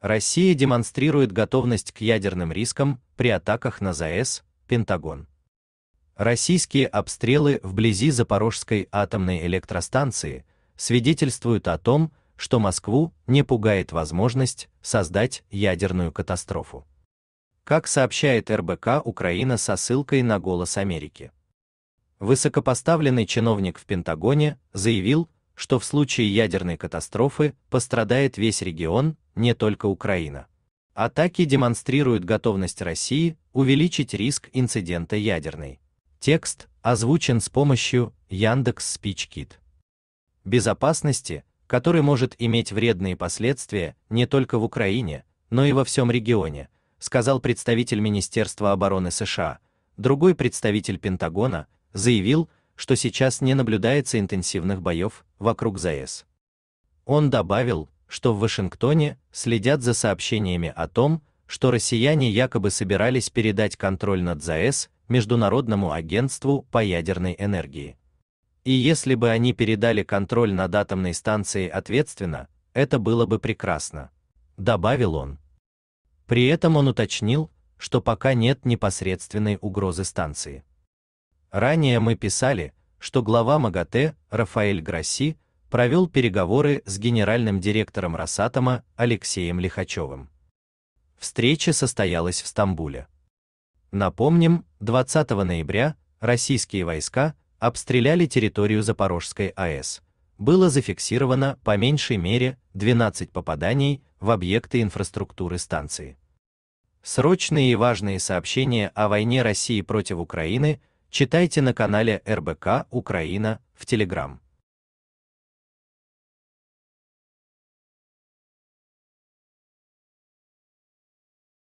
Россия демонстрирует готовность к ядерным рискам при атаках на ЗАЭС, Пентагон. Российские обстрелы вблизи Запорожской атомной электростанции свидетельствуют о том, что Москву не пугает возможность создать ядерную катастрофу. Как сообщает РБК Украина со ссылкой на «Голос Америки». Высокопоставленный чиновник в Пентагоне заявил, что в случае ядерной катастрофы пострадает весь регион, не только Украина. Атаки демонстрируют готовность России увеличить риск инцидента ядерной. Текст озвучен с помощью Яндекс Спичкит. Безопасности, который может иметь вредные последствия не только в Украине, но и во всем регионе, сказал представитель Министерства обороны США. Другой представитель Пентагона заявил, что сейчас не наблюдается интенсивных боев вокруг ЗАЭС. Он добавил, что в Вашингтоне следят за сообщениями о том, что россияне якобы собирались передать контроль над ЗАЭС Международному агентству по ядерной энергии. И если бы они передали контроль над атомной станцией ответственно, это было бы прекрасно, добавил он. При этом он уточнил, что пока нет непосредственной угрозы станции. Ранее мы писали, что глава МАГАТЭ Рафаэль Гросси провел переговоры с генеральным директором Росатома Алексеем Лихачевым. Встреча состоялась в Стамбуле. Напомним, 20 ноября российские войска обстреляли территорию Запорожской АЭС. Было зафиксировано по меньшей мере 12 попаданий в объекты инфраструктуры станции. Срочные и важные сообщения о войне России против Украины читайте на канале РБК Украина в Телеграм.